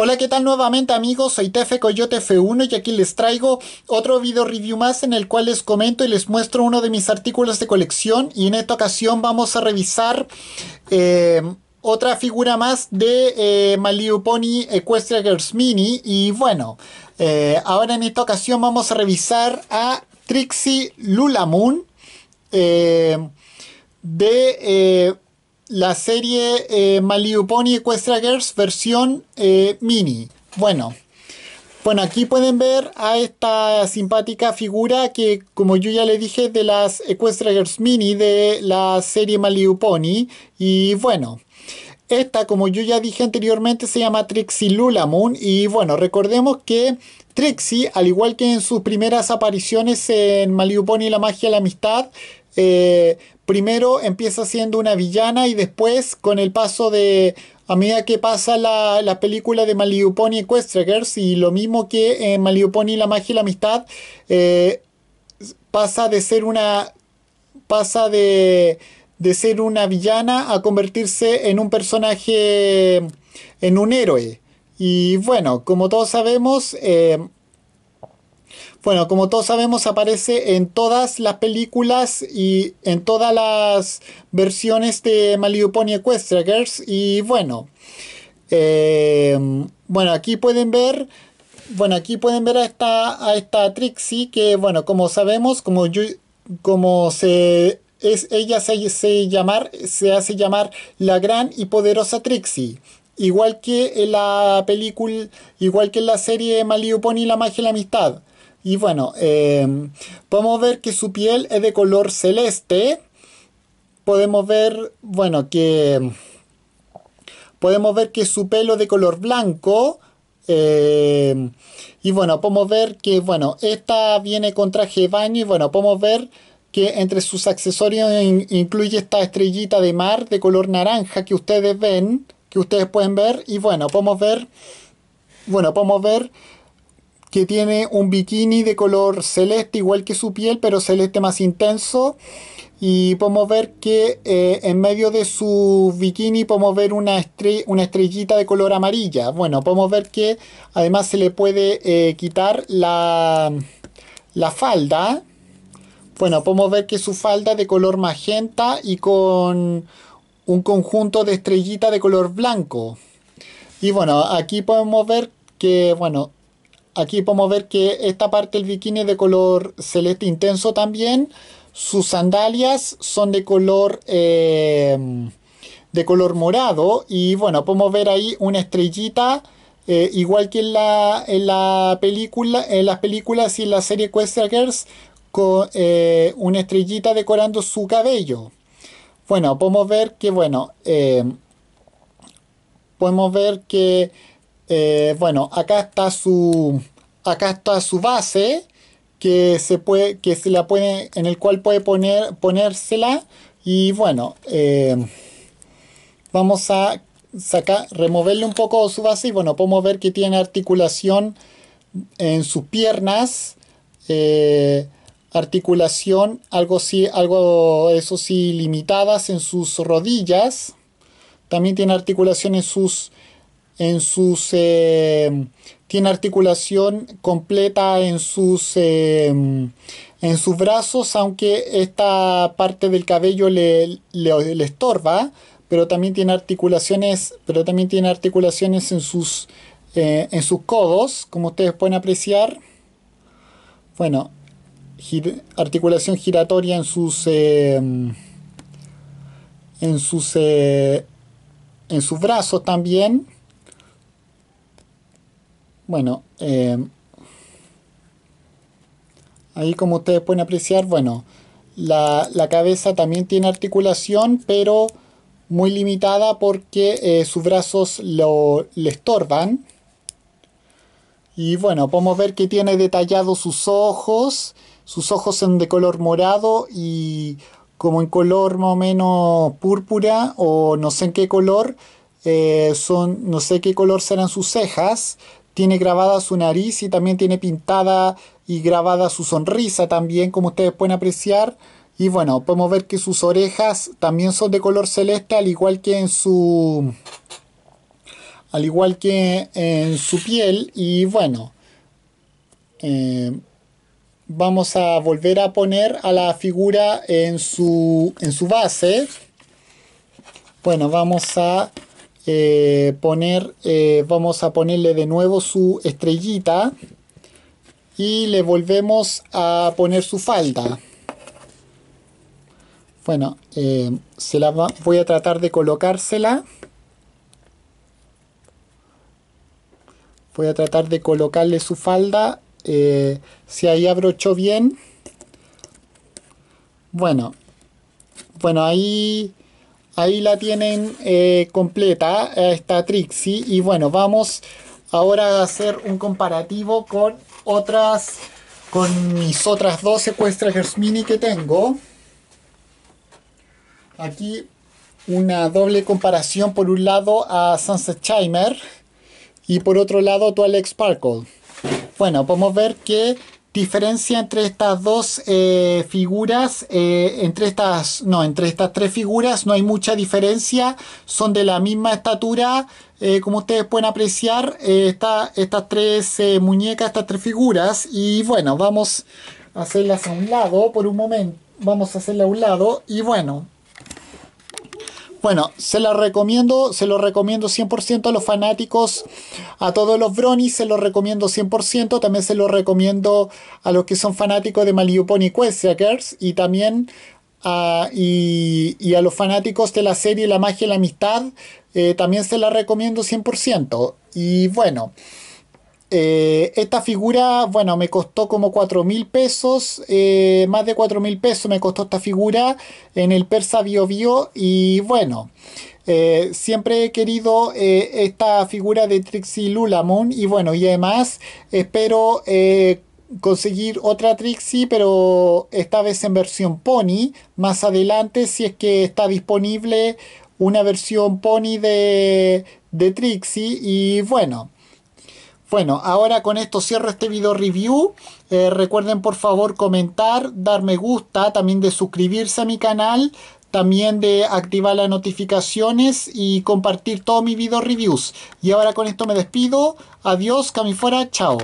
Hola, ¿qué tal nuevamente amigos? Soy Tefe Coyote F1 y aquí les traigo otro video review más en el cual les comento y les muestro uno de mis artículos de colección y en esta ocasión vamos a revisar eh, otra figura más de eh, Pony Equestria Girls Mini y bueno, eh, ahora en esta ocasión vamos a revisar a Trixie Lulamoon eh, de la serie eh, Maliuponi Equestria Girls versión eh, mini. Bueno, bueno, aquí pueden ver a esta simpática figura que, como yo ya le dije, de las Equestria Girls mini de la serie Maliuponi. Y bueno, esta, como yo ya dije anteriormente, se llama Trixie Lulamoon. Y bueno, recordemos que Trixie, al igual que en sus primeras apariciones en Maliuponi y la magia de la amistad, eh, primero empieza siendo una villana y después con el paso de... A medida que pasa la, película de Maliuponi y Girls y lo mismo que en eh, Maliuponi La Magia y la Amistad, eh, pasa de ser una... pasa de, de ser una villana a convertirse en un personaje, en un héroe. Y bueno, como todos sabemos, bueno, como todos sabemos, aparece en todas las películas y en todas las versiones de Pony Equestria Girls. Y bueno, em, bueno, aquí pueden ver. Bueno, aquí pueden ver a esta, a esta Trixie que, bueno, como sabemos, como, yo, como se es ella se, llamar, se hace llamar la gran y poderosa Trixie. Igual que en la película, igual que la serie Malibu Pony la magia y la amistad. Y bueno, em, podemos ver que su piel es de color celeste. Podemos ver, bueno, que... Podemos ver que su pelo es de color blanco. Em, y bueno, podemos ver que, bueno, esta viene con traje de baño y bueno, podemos ver que entre sus accesorios incluye esta estrellita de mar de color naranja que ustedes ven, que ustedes pueden ver y bueno, podemos ver, bueno, podemos ver que tiene un bikini de color celeste, igual que su piel, pero celeste más intenso. Y podemos ver que eh, en medio de su bikini podemos ver una, estrellita de color amarilla. Bueno, podemos ver que además se le puede eh, quitar la, la falda. Bueno, podemos ver que su falda de color magenta y con un conjunto de estrellita de color blanco. Y bueno, aquí podemos ver que, bueno, Aquí podemos ver que esta parte del bikini es de color celeste intenso también. Sus sandalias son de color, eh, de color morado. Y bueno, podemos ver ahí una estrellita. Eh, igual que en la, la película, en las películas y en la serie Quester Girls, con eh, una estrellita decorando su cabello. Bueno, podemos ver que, bueno, podemos ver que eh, bueno, acá está su acá está su base que se puede que se la puede en el cual puede poner ponérsela y bueno eh, vamos a sacar removerle un poco su base y bueno podemos ver que tiene articulación en sus piernas eh, articulación algo sí algo eso sí limitadas en sus rodillas también tiene articulación en sus en eh, tiene articulación completa en sus, eh, en sus brazos, aunque esta parte del cabello le, le, estorba, pero también tiene articulaciones, pero también tiene articulaciones en sus, eh, en sus codos, como ustedes pueden apreciar. Bueno, articulación giratoria en sus, en sus, en sus brazos también. Bueno, eh, ahí como ustedes pueden apreciar, bueno, la, cabeza también tiene articulación, pero muy limitada porque eh, sus brazos lo, le estorban. Y bueno, podemos ver que tiene detallados sus ojos. Sus ojos son de color morado y como en color más o menos púrpura o no sé en qué color. Eh, son, no sé qué color serán sus cejas tiene grabada su nariz y también tiene pintada y grabada su sonrisa también, como ustedes pueden apreciar. Y bueno, podemos ver que sus orejas también son de color celeste, al igual que en su al igual que en su piel. Y bueno, eh, vamos a volver a poner a la figura en su, en su base. Bueno, vamos a eh, poner, eh, vamos a ponerle de nuevo su estrellita y le volvemos a poner su falda. Bueno, eh, se la voy a tratar de colocársela. Voy a tratar de colocarle su falda. si ahí abrochó bien. Bueno. Bueno, ahí Ahí la tienen eh, completa, esta Trixie. Y bueno, vamos ahora a hacer un comparativo con otras, con mis otras dos secuestras mini que tengo. Aquí una doble comparación, por un lado a Sunset Chimer y por otro lado a Twilight Sparkle. Bueno, podemos ver que diferencia entre estas dos eh, figuras, eh, entre estas, no, entre estas tres figuras no hay mucha diferencia, son de la misma estatura, eh, como ustedes pueden apreciar, esta, estas tres muñecas, estas tres figuras, y bueno, vamos a hacerlas a un lado por un momento, vamos a hacerla a un lado, y bueno, bueno, se la recomiendo, se lo recomiendo 100% a los fanáticos, a todos los Bronis, se lo recomiendo 100%, también se lo recomiendo a los que son fanáticos de Maliuponi y Questseekers y también a, y, a los fanáticos de la serie La magia y la amistad, eh, también se la recomiendo 100%. Y bueno, eh, esta figura, bueno, me costó como 4 mil pesos, eh, más de 4 mil pesos me costó esta figura en el Persa Bio y bueno, eh, siempre he querido esta figura de Trixie Lulamoon y bueno, y además espero conseguir otra Trixie, pero esta vez en versión Pony, más adelante si es que está disponible una versión Pony de, de Trixie y bueno. Bueno, ahora con esto cierro este video review. Eh, recuerden por favor comentar, dar me gusta, también de suscribirse a mi canal, también de activar las notificaciones y compartir todos mis video reviews. Y ahora con esto me despido. Adiós, cami fuera, chao.